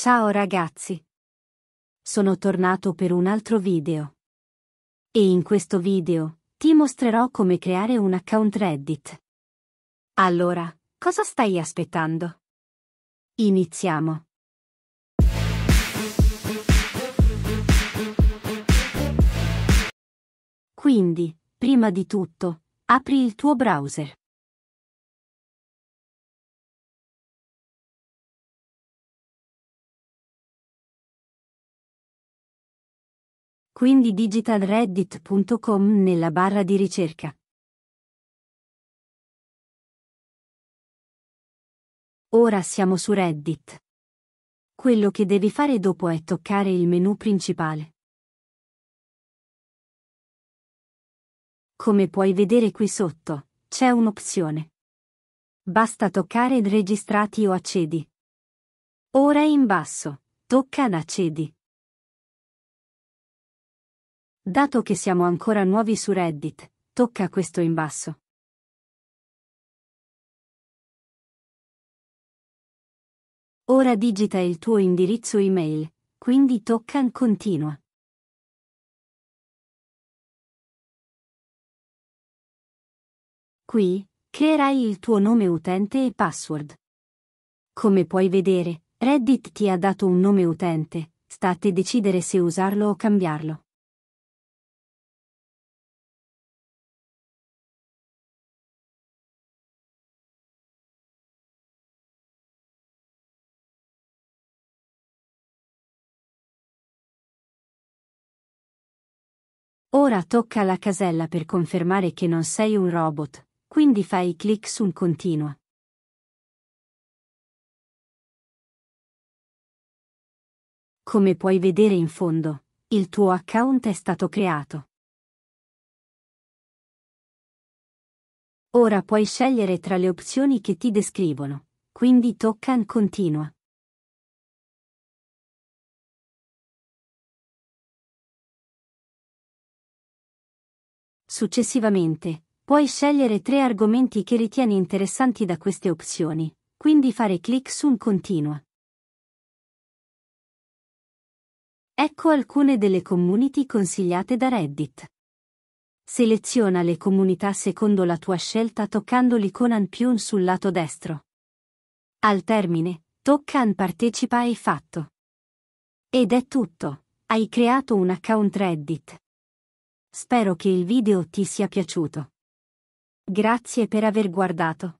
Ciao ragazzi! Sono tornato per un altro video. E in questo video, ti mostrerò come creare un account Reddit. Allora, cosa stai aspettando? Iniziamo! Quindi, prima di tutto, apri il tuo browser. quindi digitalreddit.com nella barra di ricerca. Ora siamo su Reddit. Quello che devi fare dopo è toccare il menu principale. Come puoi vedere qui sotto, c'è un'opzione. Basta toccare registrati o accedi. Ora in basso, tocca ad accedi. Dato che siamo ancora nuovi su Reddit, tocca questo in basso. Ora digita il tuo indirizzo email, quindi tocca Continua. Qui, creerai il tuo nome utente e password. Come puoi vedere, Reddit ti ha dato un nome utente, sta a te decidere se usarlo o cambiarlo. Ora tocca la casella per confermare che non sei un robot, quindi fai clic su continua. Come puoi vedere in fondo, il tuo account è stato creato. Ora puoi scegliere tra le opzioni che ti descrivono, quindi tocca in continua. Successivamente, puoi scegliere tre argomenti che ritieni interessanti da queste opzioni, quindi fare clic su un continua. Ecco alcune delle community consigliate da Reddit. Seleziona le comunità secondo la tua scelta toccando l'icona più sul lato destro. Al termine, tocca un partecipa e fatto. Ed è tutto. Hai creato un account Reddit. Spero che il video ti sia piaciuto. Grazie per aver guardato.